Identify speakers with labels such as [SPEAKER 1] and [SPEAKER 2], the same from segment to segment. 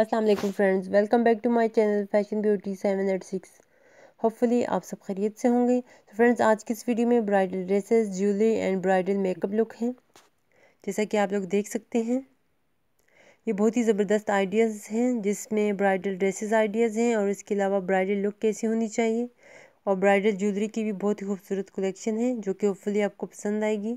[SPEAKER 1] Aslam friends welcome back to my channel fashion beauty seven eight six hopefully आप सब खरीद से होंगे तो फ्रेंड्स आज की इस वीडियो में bridal dresses jewellery and bridal makeup look हैं जैसा कि आप लोग देख सकते हैं ये बहुत ही ज़बरदस्त आइडियाज़ हैं जिसमें ब्राइडल ड्रेसेस आइडियाज़ हैं और इसके अलावा ब्राइडल लुक कैसी होनी चाहिए और ब्राइडल ज्वेलरी की भी बहुत ही खूबसूरत कलेक्शन है जो कि होपफुली आपको पसंद आएगी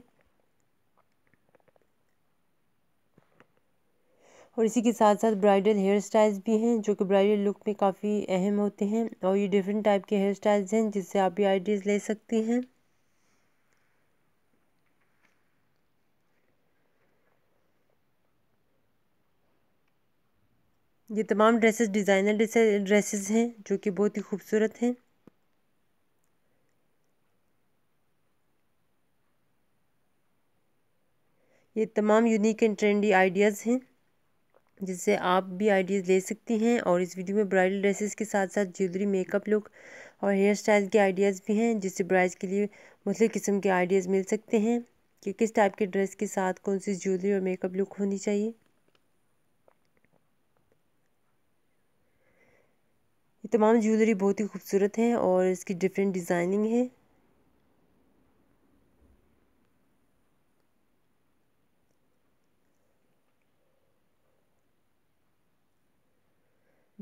[SPEAKER 1] और इसी के साथ साथ ब्राइडल हेयर स्टाइल्स भी हैं जो कि ब्राइडल लुक में काफ़ी अहम होते हैं और ये डिफरेंट टाइप के हेयर स्टाइल्स हैं जिससे आप ये आइडियाज़ ले सकती हैं ये तमाम ड्रेसेस डिज़ाइनर ड्रेसेस हैं जो कि बहुत ही खूबसूरत हैं ये तमाम यूनिक एंड ट्रेंडी आइडियाज़ हैं जिससे आप भी आइडियाज़ ले सकती हैं और इस वीडियो में ब्राइडल ड्रेसेस के साथ साथ ज्वेलरी मेकअप लुक और हेयर स्टाइल के आइडियाज़ भी हैं जिससे ब्राइड्स के लिए मुख्तु किस्म के आइडियाज़ मिल सकते हैं कि किस टाइप के ड्रेस के साथ कौन सी ज्वेलरी और मेकअप लुक होनी चाहिए ये तमाम ज्वेलरी बहुत ही खूबसूरत है और इसकी डिफरेंट डिज़ाइनिंग है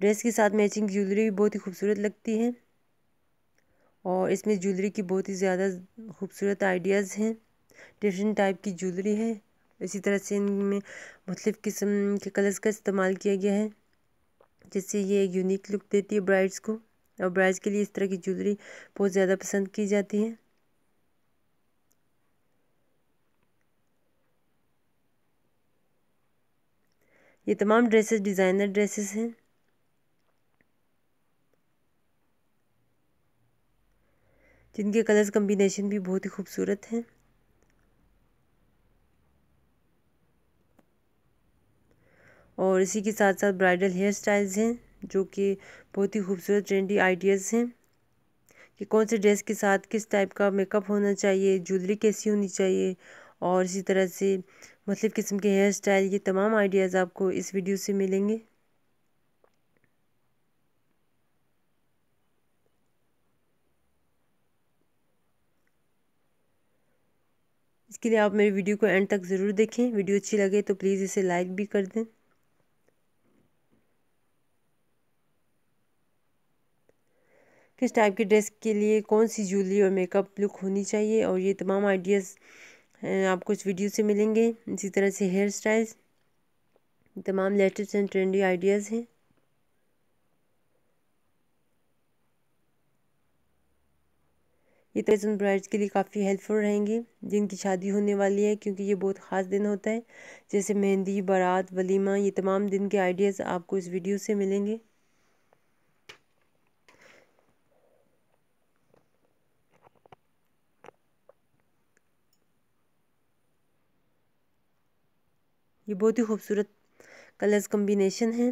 [SPEAKER 1] ड्रेस के साथ मैचिंग ज्वेलरी भी बहुत ही खूबसूरत लगती है और इसमें ज्वेलरी की बहुत ही ज़्यादा खूबसूरत आइडियाज़ हैं डिफरेंट टाइप की ज्वेलरी है इसी तरह से इनमें मुख्तफ किस्म के कलर्स का इस्तेमाल किया गया है जिससे ये एक यूनिक लुक देती है ब्राइड्स को और ब्राइड्स के लिए इस तरह की ज्वेलरी बहुत ज़्यादा पसंद की जाती है ये तमाम ड्रेसेस डिज़ाइनर ड्रेसेस हैं जिनके कलर्स कम्बिनेशन भी बहुत ही खूबसूरत हैं और इसी के साथ साथ ब्राइडल हेयर स्टाइल्स हैं जो कि बहुत ही खूबसूरत ट्रेंडी आइडियाज़ हैं कि कौन से ड्रेस के साथ किस टाइप का मेकअप होना चाहिए ज्वेलरी कैसी होनी चाहिए और इसी तरह से मतलब किस्म के हेयर स्टाइल ये तमाम आइडियाज़ आपको इस वीडियो से मिलेंगे इसके लिए आप मेरी वीडियो को एंड तक ज़रूर देखें वीडियो अच्छी लगे तो प्लीज़ इसे लाइक भी कर दें किस टाइप की ड्रेस के लिए कौन सी ज्वेलरी और मेकअप लुक होनी चाहिए और ये तमाम आइडियाज़ आपको इस वीडियो से मिलेंगे इसी तरह से हेयर स्टाइल्स तमाम लेटेस्ट एंड ट्रेंडी आइडियाज़ हैं ये उन ब्राइड्स के लिए काफ़ी हेल्पफुल रहेंगी जिनकी शादी होने वाली है क्योंकि ये बहुत ख़ास दिन होता है जैसे मेहंदी बारात वलीमा ये तमाम दिन के आइडियाज़ आपको इस वीडियो से मिलेंगे ये बहुत ही खूबसूरत कलर्स कम्बिनेशन है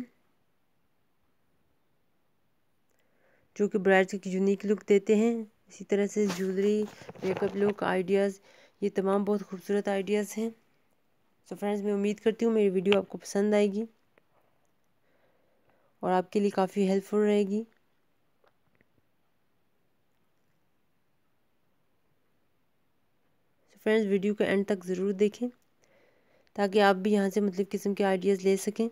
[SPEAKER 1] जो कि ब्राइड्स की यूनिक लुक देते हैं इसी तरह से ज्वेलरी मेकअप लुक आइडियाज़ ये तमाम बहुत खूबसूरत आइडियाज़ हैं सो फ्रेंड्स मैं उम्मीद करती हूँ मेरी वीडियो आपको पसंद आएगी और आपके लिए काफ़ी हेल्पफुल रहेगी फ्रेंड्स वीडियो को एंड तक ज़रूर देखें ताकि आप भी यहाँ से मतलब किस्म के आइडियाज़ ले सकें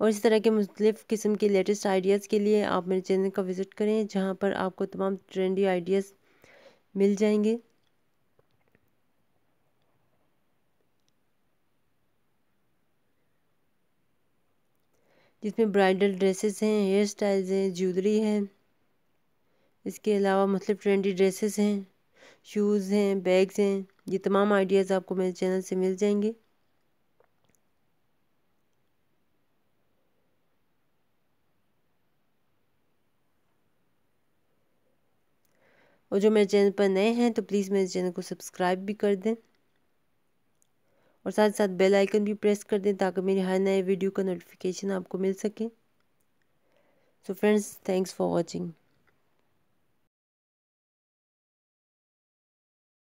[SPEAKER 1] और इसी तरह के मुख्तफ़ किस्म के लेटेस्ट आइडियाज़ के लिए आप मेरे चैनल का विज़िट करें जहाँ पर आपको तमाम ट्रेंडी आइडियाज़ मिल जाएंगे जिसमें ब्राइडल ड्रेसेस हैं हेयर स्टाइल्स हैं ज्वेलरी है इसके अलावा मतलब ट्रेंडी ड्रेसेस हैं शूज़ हैं बैग्स हैं ये तमाम आइडियाज़ आपको मेरे चैनल से मिल जाएंगे और जो मेरे चैनल पर नए हैं तो प्लीज़ मेरे चैनल को सब्सक्राइब भी कर दें और साथ साथ बेल आइकन भी प्रेस कर दें ताकि मेरी हर नए वीडियो का नोटिफिकेशन आपको मिल सके so friends thanks for watching